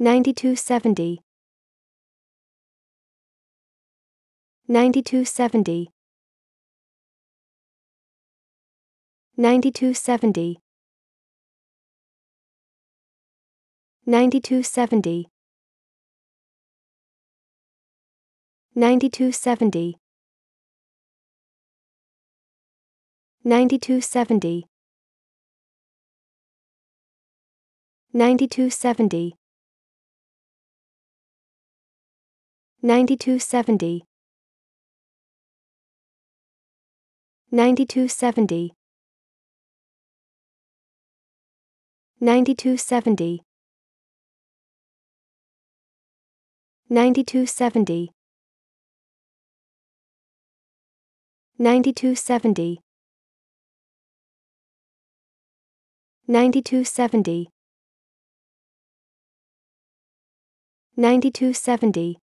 9270 9270 9270 9270 9270 9270 9270 9270 9270 9270 9270 9270 9270 9270